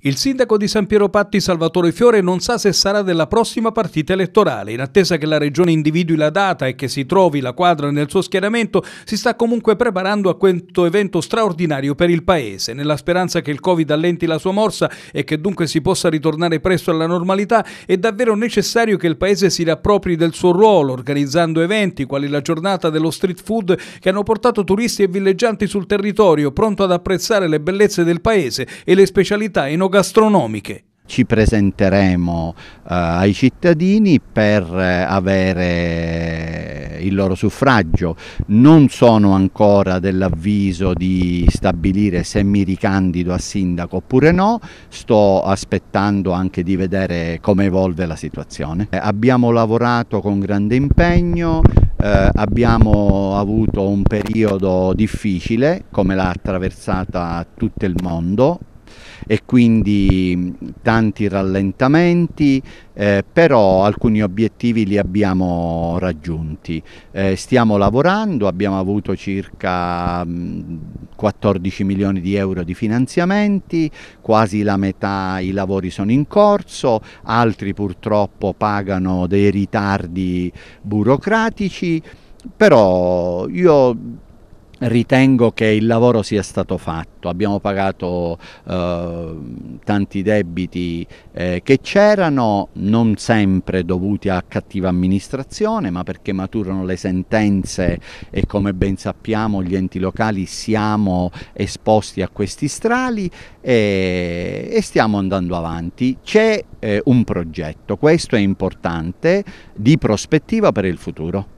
Il sindaco di San Piero Patti Salvatore Fiore non sa se sarà della prossima partita elettorale. In attesa che la regione individui la data e che si trovi la quadra nel suo schieramento, si sta comunque preparando a questo evento straordinario per il paese. Nella speranza che il Covid allenti la sua morsa e che dunque si possa ritornare presto alla normalità, è davvero necessario che il paese si riappropri del suo ruolo, organizzando eventi quali la giornata dello street food che hanno portato turisti e villeggianti sul territorio, pronto ad apprezzare le bellezze del paese e le specialità in enogastronomiche ci presenteremo eh, ai cittadini per eh, avere eh, il loro suffragio. Non sono ancora dell'avviso di stabilire se mi ricandido a sindaco oppure no, sto aspettando anche di vedere come evolve la situazione. Eh, abbiamo lavorato con grande impegno, eh, abbiamo avuto un periodo difficile come l'ha attraversata tutto il mondo e quindi mm, tanti rallentamenti, eh, però alcuni obiettivi li abbiamo raggiunti. Eh, stiamo lavorando, abbiamo avuto circa 14 mm, milioni di euro di finanziamenti, quasi la metà i lavori sono in corso, altri purtroppo pagano dei ritardi burocratici, però io Ritengo che il lavoro sia stato fatto, abbiamo pagato eh, tanti debiti eh, che c'erano, non sempre dovuti a cattiva amministrazione, ma perché maturano le sentenze e come ben sappiamo gli enti locali siamo esposti a questi strali e, e stiamo andando avanti. C'è eh, un progetto, questo è importante, di prospettiva per il futuro.